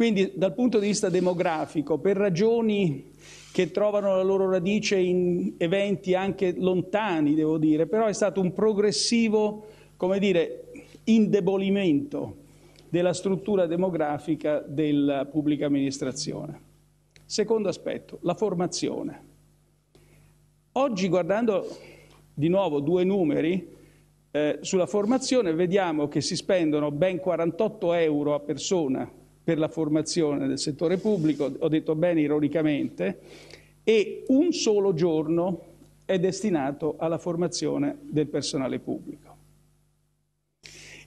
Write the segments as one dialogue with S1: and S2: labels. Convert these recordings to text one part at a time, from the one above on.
S1: Quindi dal punto di vista demografico, per ragioni che trovano la loro radice in eventi anche lontani, devo dire, però è stato un progressivo, come dire, indebolimento della struttura demografica della pubblica amministrazione. Secondo aspetto, la formazione. Oggi guardando di nuovo due numeri, eh, sulla formazione vediamo che si spendono ben 48 euro a persona per la formazione del settore pubblico, ho detto bene ironicamente, e un solo giorno è destinato alla formazione del personale pubblico.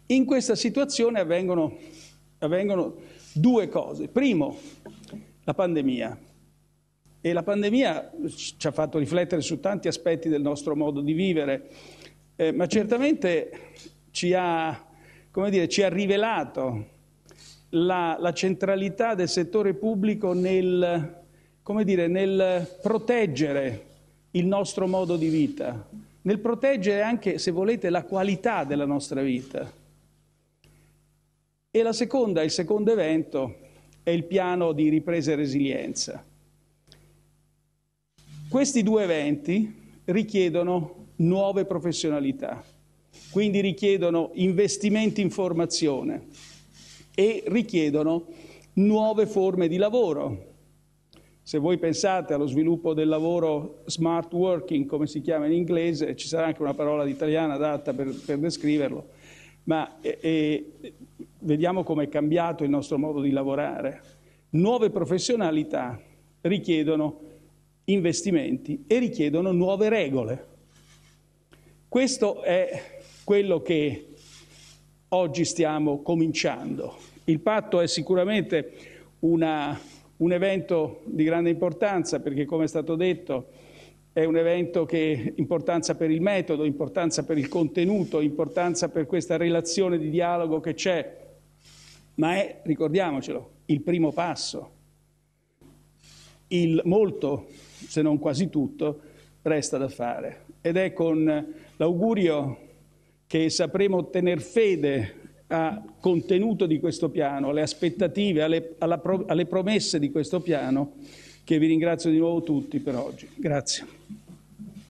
S1: In questa situazione avvengono, avvengono due cose. Primo, la pandemia. E la pandemia ci ha fatto riflettere su tanti aspetti del nostro modo di vivere, eh, ma certamente ci ha, dire, ci ha rivelato la, la centralità del settore pubblico nel, dire, nel proteggere il nostro modo di vita, nel proteggere anche, se volete, la qualità della nostra vita. E la seconda, il secondo evento, è il piano di ripresa e resilienza. Questi due eventi richiedono nuove professionalità, quindi richiedono investimenti in formazione, e richiedono nuove forme di lavoro. Se voi pensate allo sviluppo del lavoro smart working, come si chiama in inglese, ci sarà anche una parola italiana adatta per, per descriverlo, ma eh, eh, vediamo come è cambiato il nostro modo di lavorare. Nuove professionalità richiedono investimenti e richiedono nuove regole. Questo è quello che oggi stiamo cominciando. Il patto è sicuramente una, un evento di grande importanza perché, come è stato detto, è un evento che importanza per il metodo, importanza per il contenuto, importanza per questa relazione di dialogo che c'è, ma è, ricordiamocelo, il primo passo. Il molto, se non quasi tutto, resta da fare. Ed è con l'augurio che sapremo tenere fede al contenuto di questo piano, alle aspettative, alle, alla, alle promesse di questo piano, che vi ringrazio di nuovo tutti per oggi. Grazie.